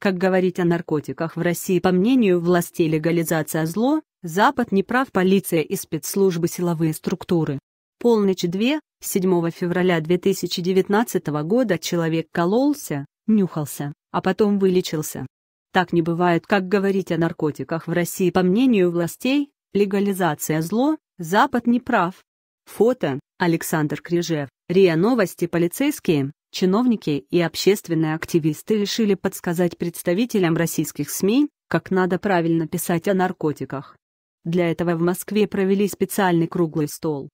Как говорить о наркотиках в России, по мнению властей, легализация зло, Запад не прав, полиция и спецслужбы силовые структуры. Полночь 2, 7 февраля 2019 года человек кололся, нюхался, а потом вылечился. Так не бывает, как говорить о наркотиках в России, по мнению властей, легализация зло, Запад не прав. Фото, Александр Крижев, РИА Новости полицейские, Чиновники и общественные активисты решили подсказать представителям российских СМИ, как надо правильно писать о наркотиках. Для этого в Москве провели специальный круглый стол.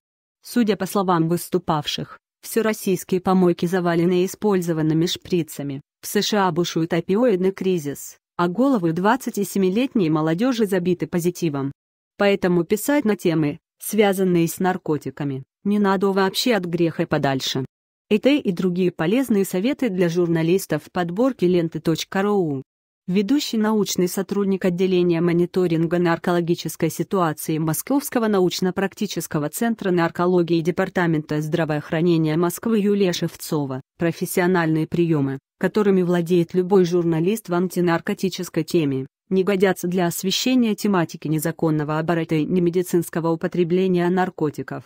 Судя по словам выступавших, все российские помойки завалены использованными шприцами, в США бушует опиоидный кризис, а головы 27-летней молодежи забиты позитивом. Поэтому писать на темы, связанные с наркотиками, не надо вообще от греха подальше. Это и другие полезные советы для журналистов в подборке ленты.ру. Ведущий научный сотрудник отделения мониторинга наркологической ситуации Московского научно-практического центра наркологии Департамента здравоохранения Москвы Юлия Шевцова. Профессиональные приемы, которыми владеет любой журналист в антинаркотической теме, не годятся для освещения тематики незаконного оборота и немедицинского употребления наркотиков.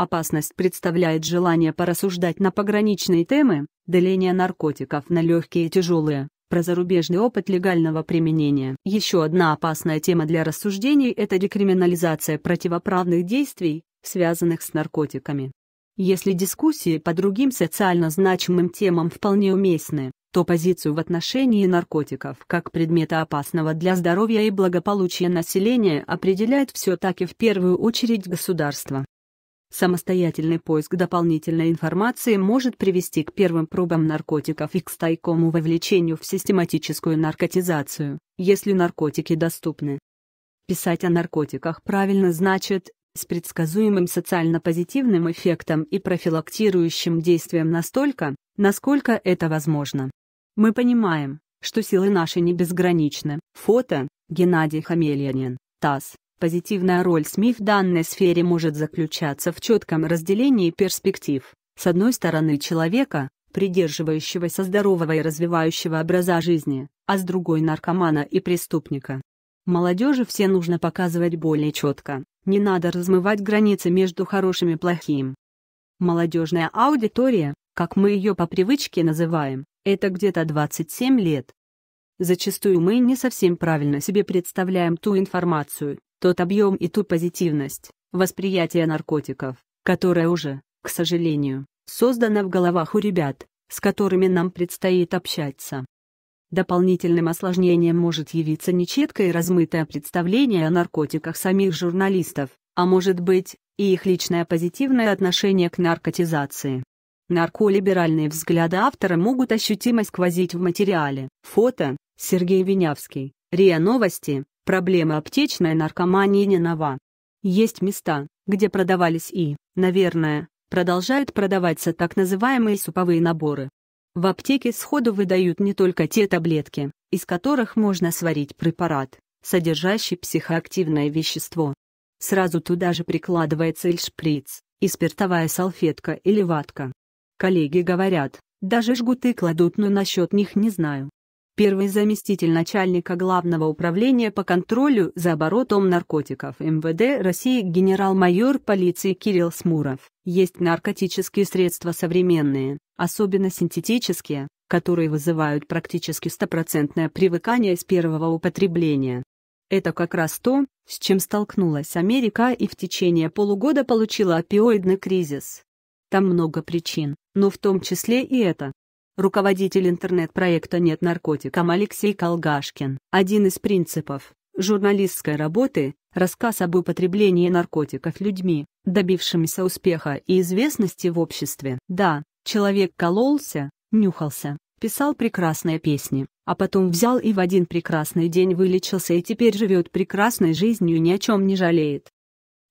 Опасность представляет желание порассуждать на пограничные темы, деление наркотиков на легкие и тяжелые, про зарубежный опыт легального применения. Еще одна опасная тема для рассуждений – это декриминализация противоправных действий, связанных с наркотиками. Если дискуссии по другим социально значимым темам вполне уместны, то позицию в отношении наркотиков как предмета опасного для здоровья и благополучия населения определяет все так и в первую очередь государство. Самостоятельный поиск дополнительной информации может привести к первым пробам наркотиков и к стойкому вовлечению в систематическую наркотизацию, если наркотики доступны. Писать о наркотиках правильно значит, с предсказуемым социально-позитивным эффектом и профилактирующим действием настолько, насколько это возможно. Мы понимаем, что силы наши не безграничны. Фото Геннадий Хамельянин, ТАСС, Позитивная роль СМИ в данной сфере может заключаться в четком разделении перспектив. С одной стороны человека, придерживающегося здорового и развивающего образа жизни, а с другой наркомана и преступника. Молодежи все нужно показывать более четко, не надо размывать границы между хорошим и плохим. Молодежная аудитория, как мы ее по привычке называем, это где-то 27 лет. Зачастую мы не совсем правильно себе представляем ту информацию, тот объем и ту позитивность, восприятия наркотиков, которая уже, к сожалению, создана в головах у ребят, с которыми нам предстоит общаться. Дополнительным осложнением может явиться нечеткое и размытое представление о наркотиках самих журналистов, а может быть, и их личное позитивное отношение к наркотизации. Нарколиберальные взгляды автора могут ощутимо сквозить в материале. Фото, Сергей Винявский, РИА Новости, Проблема аптечной наркомании не нова. Есть места, где продавались и, наверное, продолжают продаваться так называемые суповые наборы. В аптеке сходу выдают не только те таблетки, из которых можно сварить препарат, содержащий психоактивное вещество. Сразу туда же прикладывается и шприц, и спиртовая салфетка или ватка. Коллеги говорят, даже жгуты кладут, но насчет них не знаю первый заместитель начальника Главного управления по контролю за оборотом наркотиков МВД России генерал-майор полиции Кирилл Смуров. Есть наркотические средства современные, особенно синтетические, которые вызывают практически стопроцентное привыкание с первого употребления. Это как раз то, с чем столкнулась Америка и в течение полугода получила опиоидный кризис. Там много причин, но в том числе и это руководитель интернет-проекта «Нет наркотикам» Алексей Колгашкин. Один из принципов журналистской работы – рассказ об употреблении наркотиков людьми, добившимися успеха и известности в обществе. Да, человек кололся, нюхался, писал прекрасные песни, а потом взял и в один прекрасный день вылечился и теперь живет прекрасной жизнью и ни о чем не жалеет.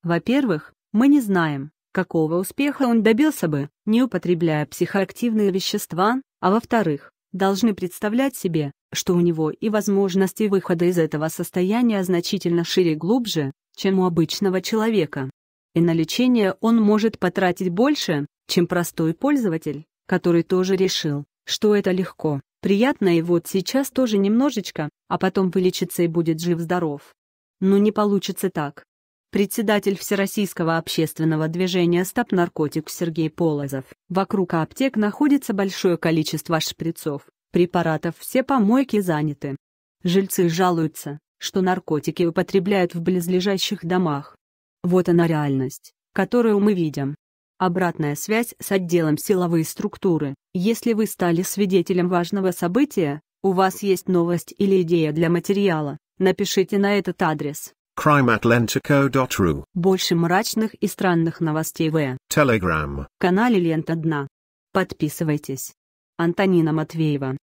Во-первых, мы не знаем, какого успеха он добился бы, не употребляя психоактивные вещества, а во-вторых, должны представлять себе, что у него и возможности выхода из этого состояния значительно шире и глубже, чем у обычного человека. И на лечение он может потратить больше, чем простой пользователь, который тоже решил, что это легко, приятно и вот сейчас тоже немножечко, а потом вылечится и будет жив-здоров. Но не получится так председатель Всероссийского общественного движения «Стоп наркотик» Сергей Полозов. Вокруг аптек находится большое количество шприцов, препаратов все помойки заняты. Жильцы жалуются, что наркотики употребляют в близлежащих домах. Вот она реальность, которую мы видим. Обратная связь с отделом силовые структуры. Если вы стали свидетелем важного события, у вас есть новость или идея для материала, напишите на этот адрес crimeatlantico.ru Больше мрачных и странных новостей в Telegram канале Лента Дна. Подписывайтесь. Антонина Матвеева